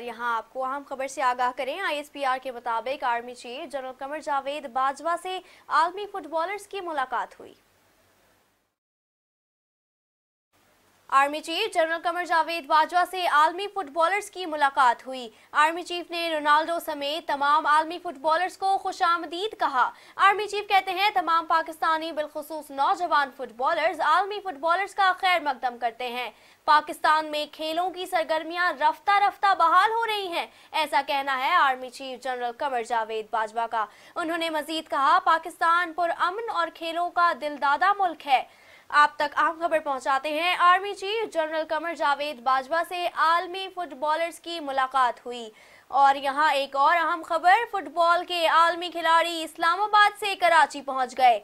اور یہاں آپ کو اہم خبر سے آگاہ کریں آئی ایس پی آر کے مطابق آرمی چیف جنرل کمر جاوید باجوا سے عالمی فٹ کی ملاقات ہوئی army chief general Qamar Javed Bajwa سے عالمی کی ملاقات ہوئی آرمی چیف نے رونالڈو سمیت تمام عالمی فٹ کو خوش آمدید کہا آرمی چیف کہتے ہیں تمام پاکستانی بالخصوص نوجوان عالمی کا خیر مقدم کرتے ہیں پاکستان میں کھیلوں کی سرگرمیاں رفتہ رفتہ بحال ہو رہی ہیں ایسا کہنا ہے army chief general Qamar Javed Bajwa کا انہوں نے مزید کہا پاکستان پر امن اور کھیلوں کا دل دادا ملک ہے آپ تک اہم خبر پہنچاتے ہیں آرمی چیف جنرل کمر جاوید باجوا سے عالمی فٹ بالرز کی ملاقات ہوئی اور یہاں ایک اور اہم خبر فٹ بال کے عالمی کھلاڑی اسلام آباد سے کراچی پہنچ گئے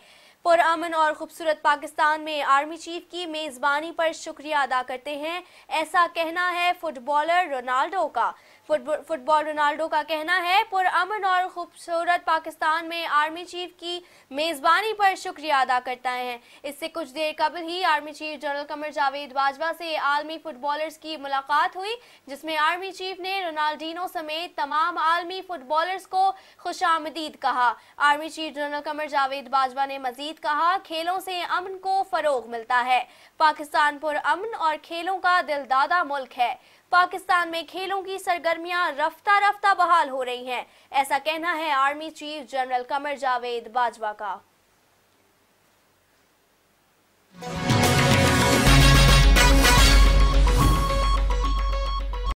پر امن اور خوبصورت پاکستان میں آرمی چیف کی میزبانی پر شکریہ ادا کرتے ہیں ایسا کہنا ہے فٹ بالر رونالڈو کا فٹ بال رونالڈو کا کہنا ہے پر امن اور خوبصورت پاکستان میں آرمی چیف کی میزبانی پر شکریہ ادا کرتا ہے اس سے کچھ دیر قبل ہی army chief general Qamar Javed Bajwa سے عالمی فٹ کی ملاقات ہوئی جس میں آرمی چیف نے رونالڈینو سمیت تمام عالمی فٹ کو خوش آمدید کہا army chief general Qamar Javed Bajwa نے مزید کہا کھیلوں سے امن کو فروغ ملتا ہے پاکستان پر امن اور کھیلوں کا دل دادا ملک ہے پاکستان میں کھیلوں کی سرگرمیاں رفتہ رفتہ بحال ہو رہی ہیں ایسا کہنا ہے آرمی چیف جنرل کمر جاوید باجوا کا